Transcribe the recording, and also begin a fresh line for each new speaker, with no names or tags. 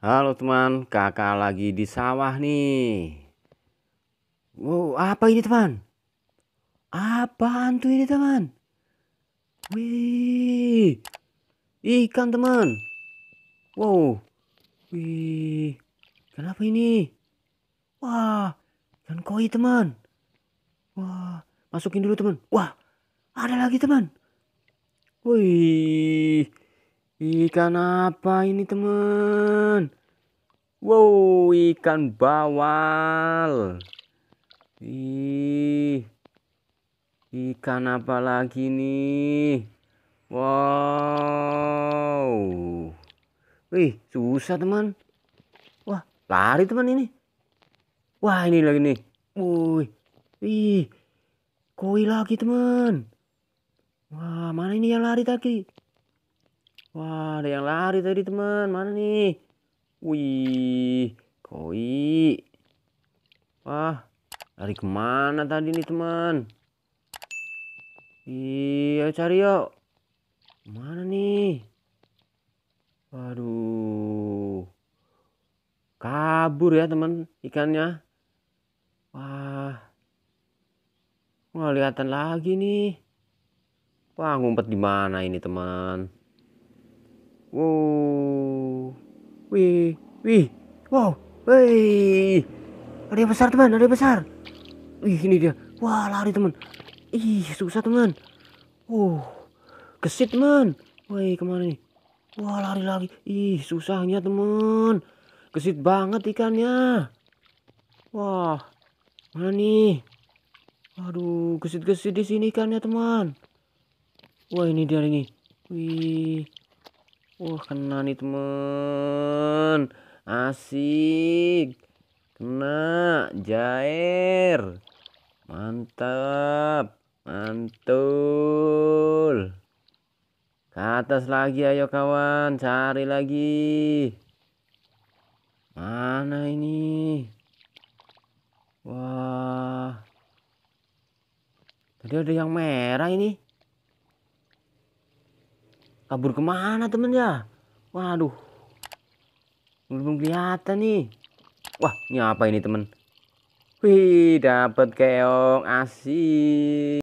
Halo teman, kakak lagi di sawah nih. Wow, apa ini teman? Apaan tuh ini teman? Wih, ikan teman. Wow, wih, kenapa ini? Wah, ikan koi teman. Wah, masukin dulu teman. Wah, ada lagi teman. Wih, Ikan apa ini teman? Wow, ikan bawal. Ih, ikan apa lagi nih? Wow. Wih, susah teman. Wah, lari teman ini. Wah, ini lagi nih. Wih, wih, koi lagi teman. Wah, mana ini yang lari tadi? Wah, ada yang lari tadi teman. Mana nih? Wih, koi. Wah, lari kemana tadi nih teman? Iya, cari yuk. Mana nih? Waduh. Kabur ya teman ikannya. Wah. Nggak kelihatan lagi nih. Wah, ngumpet di mana ini teman? Wow. Wih, wih. Wow. Wih. Ada yang besar, teman. Ada yang besar. Wih, ini dia. Wah, lari, teman. Ih, susah, teman. Wow. Gesit, teman. Wih, kemana nih? Wah, lari lagi. Ih, susahnya, teman. Gesit banget ikannya. Wah. Mana nih? Aduh, gesit-gesit di sini ikannya, teman. Wah, ini dia ini. Wih. Wah kena nih temen Asik Kena Jair Mantap Mantul Ke atas lagi ayo kawan Cari lagi Mana ini Wah Tadi ada yang merah ini kabur kemana temen ya waduh belum kelihatan nih wah ini apa ini temen wih dapat keong asik